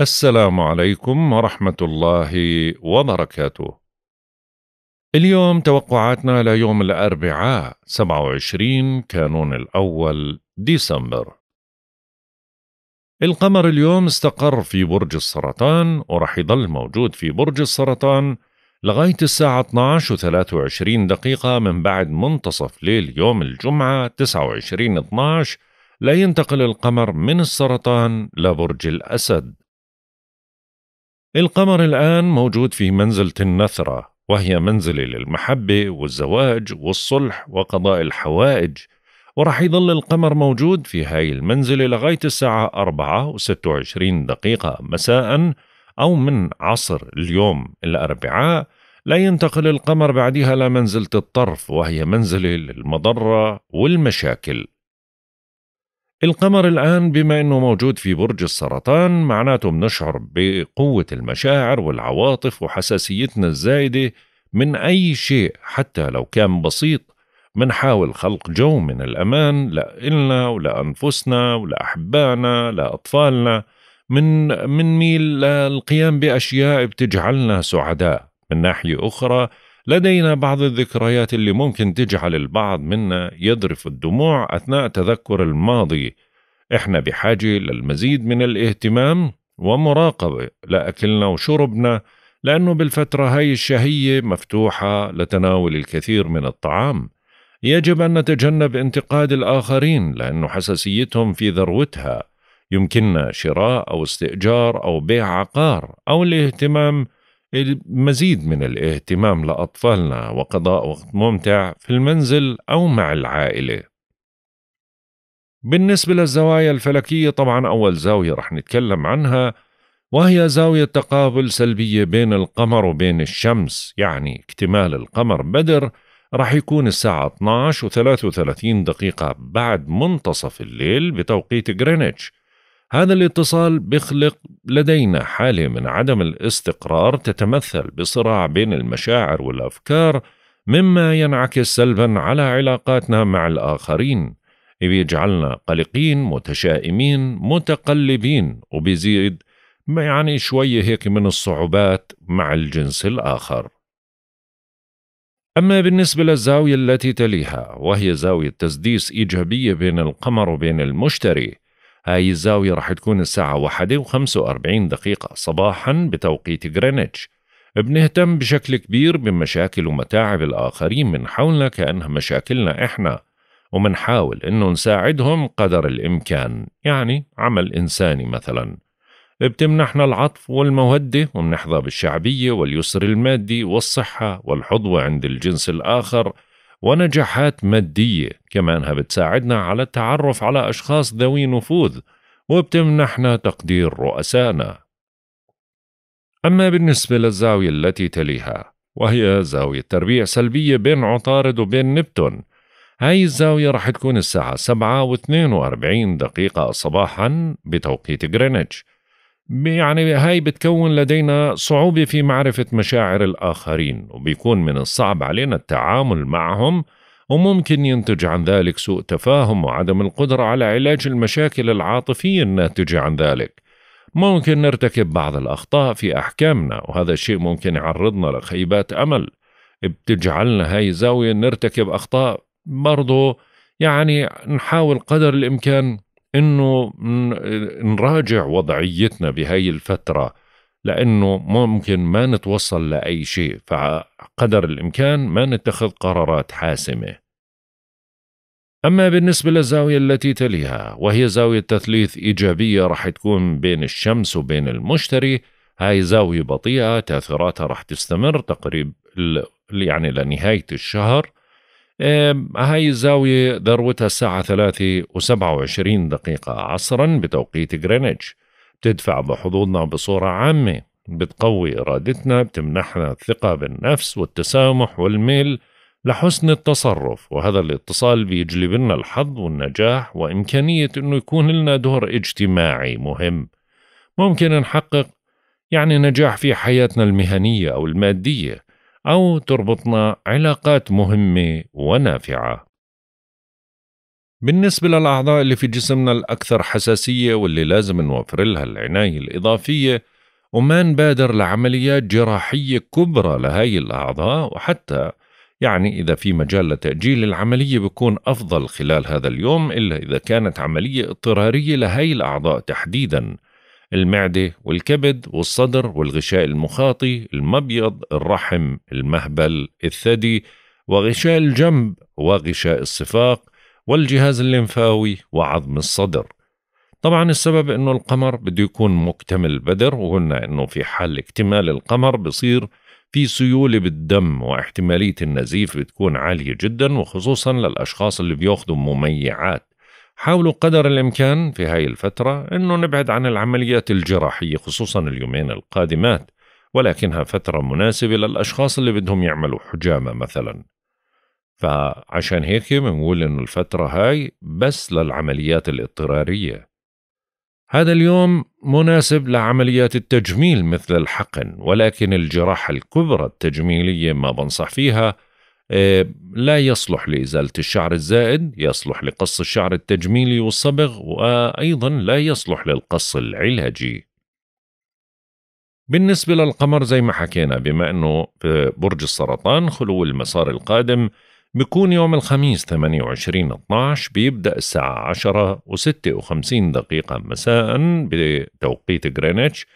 السلام عليكم ورحمة الله وبركاته. اليوم توقعاتنا ليوم الأربعاء 27 كانون الأول ديسمبر. القمر اليوم استقر في برج السرطان ورح يضل موجود في برج السرطان لغاية الساعة 12 و 23 دقيقة من بعد منتصف ليل يوم الجمعة 29 12 لينتقل القمر من السرطان لبرج الأسد القمر الآن موجود في منزلة النثرة وهي منزلة للمحبة والزواج والصلح وقضاء الحوائج ورح يظل القمر موجود في هاي المنزلة لغاية الساعة 4 و 26 دقيقة مساء أو من عصر اليوم الأربعاء لا ينتقل القمر بعدها لمنزلة الطرف وهي منزلة للمضرة والمشاكل القمر الآن بما أنه موجود في برج السرطان معناته بنشعر بقوة المشاعر والعواطف وحساسيتنا الزايدة من أي شيء حتى لو كان بسيط منحاول خلق جو من الأمان لإلنا ولأنفسنا ولأحبائنا لأطفالنا من منميل للقيام بأشياء بتجعلنا سعداء من ناحية أخرى لدينا بعض الذكريات اللي ممكن تجعل البعض منا يذرف الدموع أثناء تذكر الماضي إحنا بحاجة للمزيد من الاهتمام ومراقبة لأكلنا وشربنا لأنه بالفترة هاي الشهية مفتوحة لتناول الكثير من الطعام يجب أن نتجنب انتقاد الآخرين لأن حساسيتهم في ذروتها يمكننا شراء أو استئجار أو بيع عقار أو الاهتمام مزيد من الاهتمام لأطفالنا وقضاء وقت ممتع في المنزل أو مع العائلة. بالنسبة للزوايا الفلكية طبعا أول زاوية رح نتكلم عنها وهي زاوية تقابل سلبية بين القمر وبين الشمس يعني اكتمال القمر بدر رح يكون الساعة 12 و 33 دقيقة بعد منتصف الليل بتوقيت غرينتش هذا الاتصال بيخلق لدينا حالة من عدم الاستقرار تتمثل بصراع بين المشاعر والأفكار مما ينعكس سلبا على علاقاتنا مع الآخرين بيجعلنا قلقين متشائمين متقلبين وبيزيد يعني شوية هيك من الصعوبات مع الجنس الآخر أما بالنسبة للزاوية التي تليها وهي زاوية تسديس إيجابية بين القمر وبين المشتري هاي الزاوية رح تكون الساعة واحدة وخمسة وأربعين دقيقة صباحا بتوقيت غرينتش بنهتم بشكل كبير بمشاكل ومتاعب الآخرين من حولنا كأنها مشاكلنا إحنا ومنحاول إنه نساعدهم قدر الإمكان يعني عمل إنساني مثلاً بتمنحنا العطف والمودة ومنحظى بالشعبية واليسر المادي والصحة والحظوة عند الجنس الآخر ونجاحات مادية كمانها بتساعدنا على التعرف على أشخاص ذوي نفوذ وبتمنحنا تقدير رؤسائنا أما بالنسبة للزاوية التي تليها وهي زاوية تربيع سلبية بين عطارد وبين نبتون هاي الزاوية رح تكون الساعة 7 و 42 دقيقة صباحا بتوقيت غرينتش يعني هاي بتكون لدينا صعوبة في معرفة مشاعر الآخرين وبيكون من الصعب علينا التعامل معهم وممكن ينتج عن ذلك سوء تفاهم وعدم القدرة على علاج المشاكل العاطفية الناتجة عن ذلك ممكن نرتكب بعض الأخطاء في أحكامنا وهذا الشيء ممكن يعرضنا لخيبات أمل بتجعلنا هاي الزاوية نرتكب أخطاء برضو يعني نحاول قدر الإمكان انه نراجع وضعيتنا بهاي الفتره لانه ممكن ما نتوصل لاي شيء فقدر الامكان ما نتخذ قرارات حاسمه أما بالنسبة للزاوية التي تليها وهي زاوية تثليث إيجابية راح تكون بين الشمس وبين المشتري هاي زاوية بطيئة تأثيراتها راح تستمر تقريب يعني لنهاية الشهر هاي الزاوية ذروتها الساعة ثلاثة وسبعة وعشرين دقيقة عصرا بتوقيت غرينتش بتدفع بحظوظنا بصورة عامة بتقوي إرادتنا بتمنحنا الثقة بالنفس والتسامح والميل لحسن التصرف وهذا الاتصال بيجلب لنا الحظ والنجاح وإمكانية أنه يكون لنا دور اجتماعي مهم ممكن نحقق يعني نجاح في حياتنا المهنية أو المادية أو تربطنا علاقات مهمة ونافعة. بالنسبة للأعضاء اللي في جسمنا الأكثر حساسية واللي لازم نوفر لها العناية الإضافية وما نبادر لعمليات جراحية كبرى لهاي الأعضاء وحتى يعني إذا في مجال لتأجيل العملية بكون أفضل خلال هذا اليوم إلا إذا كانت عملية اضطرارية لهاي الأعضاء تحديدا المعدة والكبد والصدر والغشاء المخاطي المبيض الرحم المهبل الثدي وغشاء الجنب وغشاء الصفاق والجهاز الليمفاوي وعظم الصدر طبعا السبب انه القمر بده يكون مكتمل بدر وقلنا انه في حال اكتمال القمر بصير في سيولة بالدم واحتمالية النزيف بتكون عالية جدا وخصوصا للأشخاص اللي بياخذوا مميعات حاولوا قدر الإمكان في هاي الفترة أنه نبعد عن العمليات الجراحية خصوصا اليومين القادمات ولكنها فترة مناسبة للأشخاص اللي بدهم يعملوا حجامة مثلا فعشان هيك بنقول إنه الفترة هاي بس للعمليات الاضطرارية هذا اليوم مناسب لعمليات التجميل مثل الحقن ولكن الجراحة الكبرى التجميلية ما بنصح فيها آه، لا يصلح لإزالة الشعر الزائد يصلح لقص الشعر التجميلي والصبغ وأيضا لا يصلح للقص العلاجي بالنسبة للقمر زي ما حكينا بما أنه في برج السرطان خلو المسار القادم بيكون يوم الخميس 28 12 بيبدأ الساعة 10 و56 دقيقة مساء بتوقيت غرينتش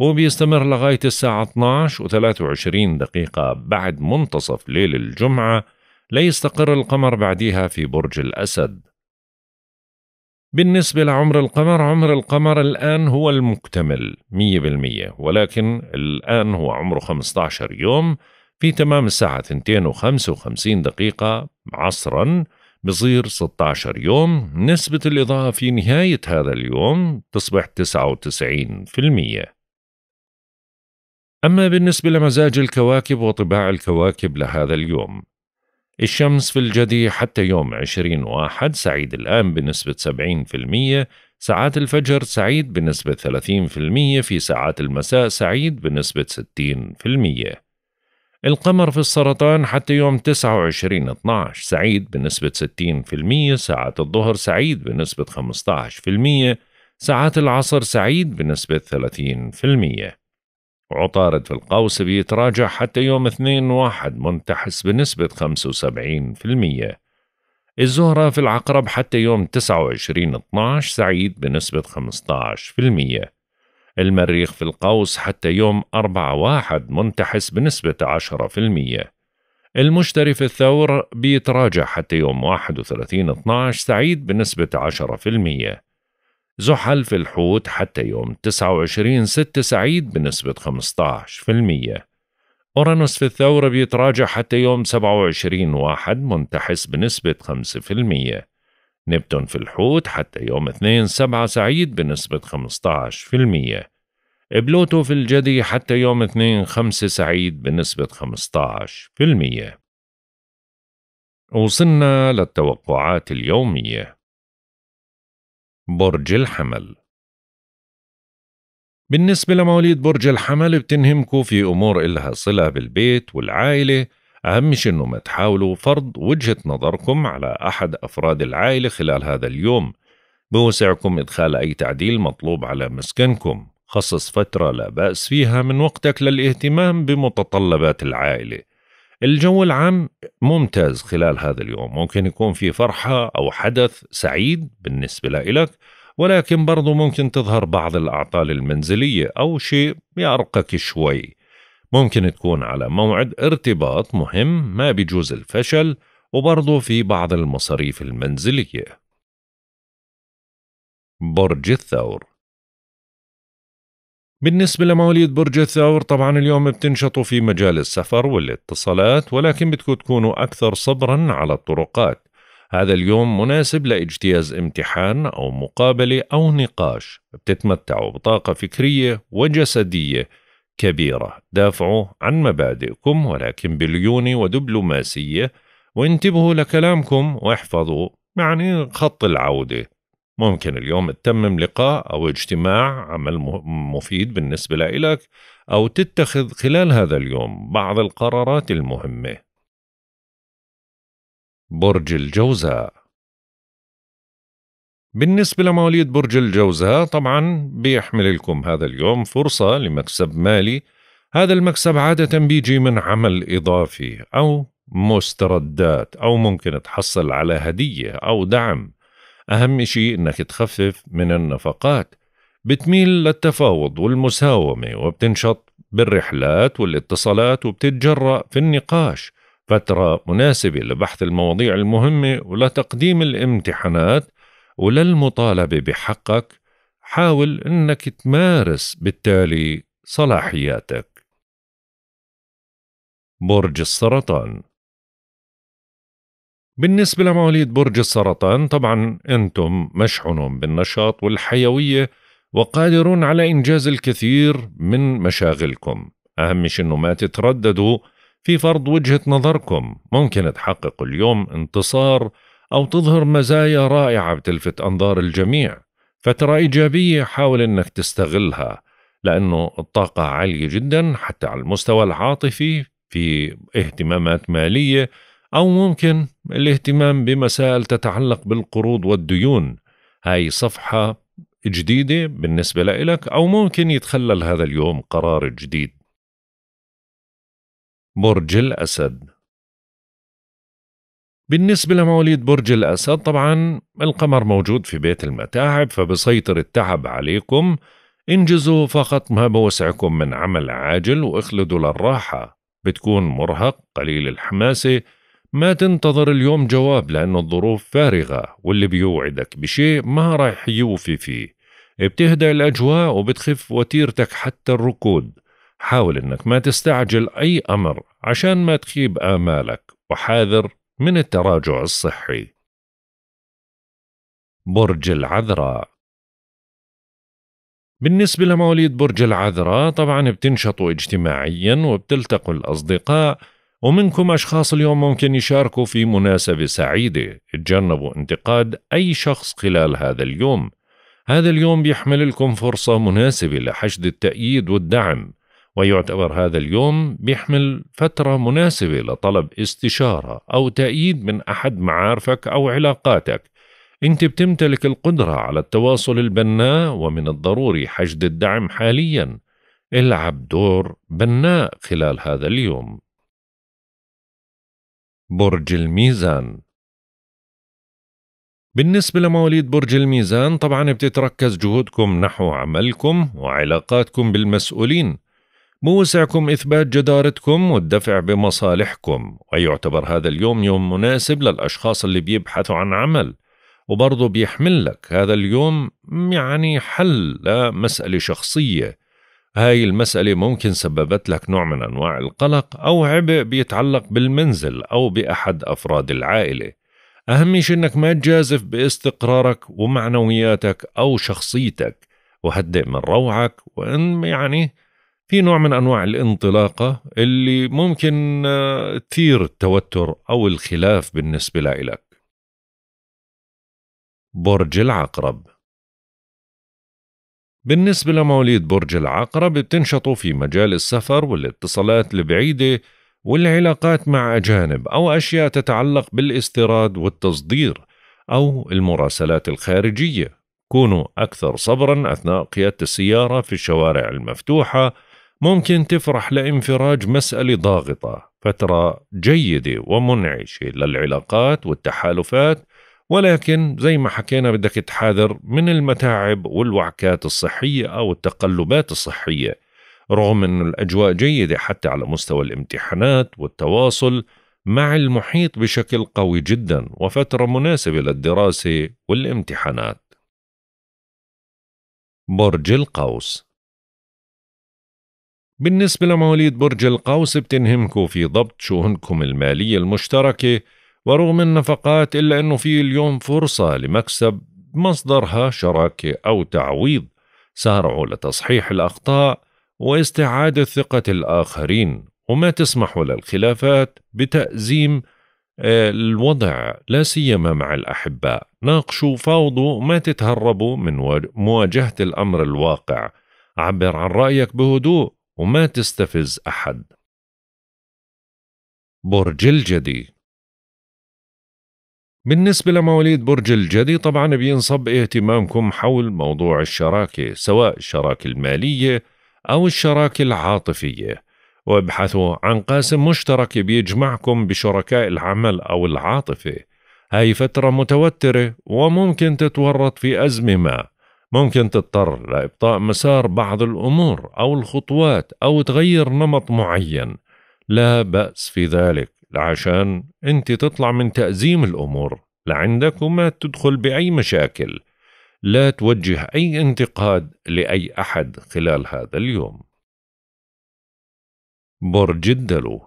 وبيستمر لغاية الساعة 12 و23 دقيقة بعد منتصف ليل الجمعة ليستقر القمر بعديها في برج الأسد بالنسبة لعمر القمر عمر القمر الآن هو المكتمل 100% ولكن الآن هو عمره 15 يوم في تمام الساعة 2:55 دقيقة عصرا بصير 16 يوم نسبة الإضاءة في نهاية هذا اليوم تصبح 99% أما بالنسبة لمزاج الكواكب وطباع الكواكب لهذا اليوم الشمس في الجدي حتى يوم 20 واحد سعيد الآن بنسبة 70% ساعات الفجر سعيد بنسبة 30% في ساعات المساء سعيد بنسبة 60% القمر في السرطان حتى يوم 29 12 سعيد بنسبة 60% ساعات الظهر سعيد بنسبة 15% ساعات العصر سعيد بنسبة 30% وعطارد في القوس بيتراجع حتى يوم اثنين واحد منتحس بنسبة 75% الزهرة في العقرب حتى يوم 29 12 سعيد بنسبة 15% المريخ في القوس حتى يوم 4 واحد منتحس بنسبة 10% المشتري في الثور بيتراجع حتى يوم 31 12 سعيد بنسبة المية. زحل في الحوت حتى يوم 29 6 سعيد بنسبة 15%. أورانوس في الثورة بيتراجع حتى يوم 27 واحد منتحس بنسبة 5%. نبتون في الحوت حتى يوم 2 7 سعيد بنسبة 15%. بلوتو في الجدي حتى يوم 2 5 سعيد بنسبة 15%. وصلنا للتوقعات اليومية برج الحمل بالنسبة لمواليد برج الحمل بتنهمكوا في أمور إلها صلة بالبيت والعائلة أهم شيء إنه ما تحاولوا فرض وجهة نظركم على أحد أفراد العائلة خلال هذا اليوم بوسعكم إدخال أي تعديل مطلوب على مسكنكم خصص فترة لا بأس فيها من وقتك للاهتمام بمتطلبات العائلة الجو العام ممتاز خلال هذا اليوم ممكن يكون في فرحة أو حدث سعيد بالنسبة لك ولكن برضو ممكن تظهر بعض الأعطال المنزلية أو شيء يعرقك شوي ممكن تكون على موعد ارتباط مهم ما بيجوز الفشل وبرضو في بعض المصاريف المنزلية برج الثور بالنسبة لمواليد برج الثور طبعا اليوم بتنشطوا في مجال السفر والاتصالات ولكن بدكم تكونوا أكثر صبرا على الطرقات هذا اليوم مناسب لاجتياز امتحان أو مقابلة أو نقاش بتتمتعوا بطاقة فكرية وجسدية كبيرة دافعوا عن مبادئكم ولكن بليونة ودبلوماسية وانتبهوا لكلامكم واحفظوا يعني خط العودة ممكن اليوم تتمم لقاء أو اجتماع عمل مفيد بالنسبة لإلك أو تتخذ خلال هذا اليوم بعض القرارات المهمة برج الجوزاء بالنسبة لمواليد برج الجوزاء طبعا بيحمل لكم هذا اليوم فرصة لمكسب مالي هذا المكسب عادة بيجي من عمل إضافي أو مستردات أو ممكن تحصل على هدية أو دعم أهم شيء إنك تخفف من النفقات بتميل للتفاوض والمساومة وبتنشط بالرحلات والاتصالات وبتتجرأ في النقاش فترة مناسبة لبحث المواضيع المهمة ولتقديم الامتحانات وللمطالبة بحقك حاول إنك تمارس بالتالي صلاحياتك برج السرطان بالنسبة لمواليد برج السرطان طبعا أنتم مشحون بالنشاط والحيوية وقادرون على إنجاز الكثير من مشاغلكم أهم شيء أنه ما تترددوا في فرض وجهة نظركم ممكن تحقق اليوم انتصار أو تظهر مزايا رائعة بتلفت أنظار الجميع فترة إيجابية حاول أنك تستغلها لأنه الطاقة عالية جدا حتى على المستوى العاطفي في اهتمامات مالية أو ممكن الاهتمام بمسائل تتعلق بالقروض والديون هاي صفحة جديدة بالنسبة لإلك أو ممكن يتخلل هذا اليوم قرار جديد برج الأسد بالنسبة لمواليد برج الأسد طبعا القمر موجود في بيت المتاعب فبسيطر التعب عليكم انجزوا فقط ما بوسعكم من عمل عاجل واخلدوا للراحة بتكون مرهق قليل الحماسة ما تنتظر اليوم جواب لأن الظروف فارغة واللي بيوعدك بشيء ما راح يوفي فيه بتهدأ الأجواء وبتخف وتيرتك حتى الركود حاول إنك ما تستعجل أي أمر عشان ما تخيب آمالك وحاذر من التراجع الصحي برج العذراء بالنسبة لمواليد برج العذراء طبعا بتنشطوا اجتماعيا وبتلتقوا الأصدقاء ومنكم أشخاص اليوم ممكن يشاركوا في مناسبة سعيدة اتجنبوا انتقاد أي شخص خلال هذا اليوم هذا اليوم بيحمل لكم فرصة مناسبة لحشد التأييد والدعم ويعتبر هذا اليوم بيحمل فترة مناسبة لطلب استشارة أو تأييد من أحد معارفك أو علاقاتك أنت بتمتلك القدرة على التواصل البناء ومن الضروري حشد الدعم حاليا العب دور بناء خلال هذا اليوم برج الميزان بالنسبة لمواليد برج الميزان طبعا بتتركز جهودكم نحو عملكم وعلاقاتكم بالمسؤولين بوسعكم إثبات جدارتكم والدفع بمصالحكم ويعتبر هذا اليوم يوم مناسب للأشخاص اللي بيبحثوا عن عمل وبرضه بيحمل لك هذا اليوم يعني حل لمسألة شخصية هاي المسألة ممكن سببت لك نوع من أنواع القلق أو عبء بيتعلق بالمنزل أو بأحد أفراد العائلة أهم شيء أنك ما تجازف باستقرارك ومعنوياتك أو شخصيتك وهدئ من روعك وإن يعني في نوع من أنواع الانطلاقة اللي ممكن آه، تثير التوتر أو الخلاف بالنسبة لإلك برج العقرب بالنسبة لمواليد برج العقرب بتنشطوا في مجال السفر والاتصالات البعيدة والعلاقات مع أجانب أو أشياء تتعلق بالاستيراد والتصدير أو المراسلات الخارجية كونوا أكثر صبرا أثناء قيادة السيارة في الشوارع المفتوحة ممكن تفرح لانفراج مسألة ضاغطة فترة جيدة ومنعشة للعلاقات والتحالفات ولكن زي ما حكينا بدك تحاذر من المتاعب والوعكات الصحية أو التقلبات الصحية رغم أن الأجواء جيدة حتى على مستوى الامتحانات والتواصل مع المحيط بشكل قوي جدا وفترة مناسبة للدراسة والامتحانات برج القوس بالنسبة لمواليد برج القوس بتنهمكم في ضبط شؤونكم المالية المشتركة ورغم النفقات إلا أنه في اليوم فرصة لمكسب مصدرها شراكة أو تعويض سارعوا لتصحيح الأخطاء واستعادة ثقة الآخرين وما تسمح للخلافات بتأزيم آه، الوضع لا سيما مع الأحباء ناقشوا فاوضوا وما تتهربوا من مواجهة الأمر الواقع عبر عن رأيك بهدوء وما تستفز أحد برج الجدي بالنسبة لمواليد برج الجدي طبعا بينصب اهتمامكم حول موضوع الشراكة سواء الشراكة المالية أو الشراكة العاطفية وابحثوا عن قاسم مشترك بيجمعكم بشركاء العمل أو العاطفة هاي فترة متوترة وممكن تتورط في أزمة ما ممكن تضطر لإبطاء مسار بعض الأمور أو الخطوات أو تغير نمط معين لا بأس في ذلك لعشان انت تطلع من تأزيم الأمور لعندك وما تدخل بأي مشاكل لا توجه أي انتقاد لأي أحد خلال هذا اليوم برج الدلو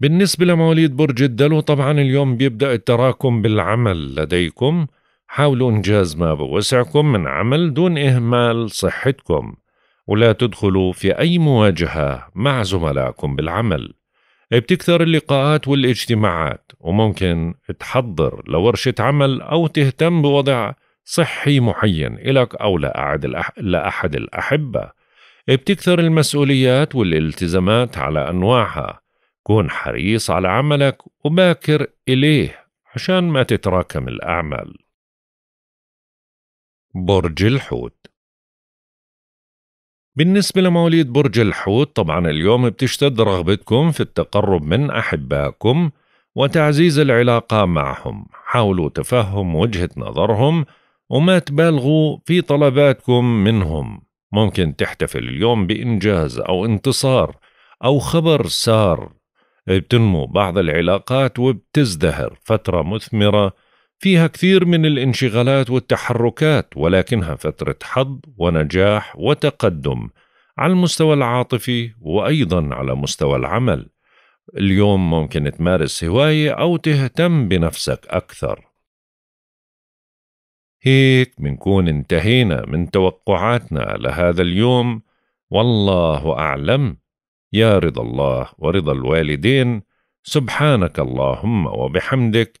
بالنسبة لمواليد برج الدلو طبعا اليوم بيبدأ التراكم بالعمل لديكم حاولوا إنجاز ما بوسعكم من عمل دون إهمال صحتكم ولا تدخلوا في أي مواجهة مع زملائكم بالعمل بتكثر اللقاءات والاجتماعات وممكن تحضر لورشة عمل أو تهتم بوضع صحي معين إلك أو لأحد الأحبة بتكثر المسؤوليات والالتزامات على أنواعها كون حريص على عملك وباكر إليه عشان ما تتراكم الأعمال برج الحوت بالنسبة لمواليد برج الحوت طبعا اليوم بتشتد رغبتكم في التقرب من أحبائكم وتعزيز العلاقة معهم حاولوا تفهم وجهة نظرهم وما تبالغوا في طلباتكم منهم ممكن تحتفل اليوم بإنجاز أو انتصار أو خبر سار بتنمو بعض العلاقات وبتزدهر فترة مثمرة فيها كثير من الانشغالات والتحركات ولكنها فترة حظ ونجاح وتقدم على المستوى العاطفي وأيضا على مستوى العمل اليوم ممكن تمارس هواية أو تهتم بنفسك أكثر هيك منكون انتهينا من توقعاتنا لهذا اليوم والله أعلم يا رضا الله ورضا الوالدين سبحانك اللهم وبحمدك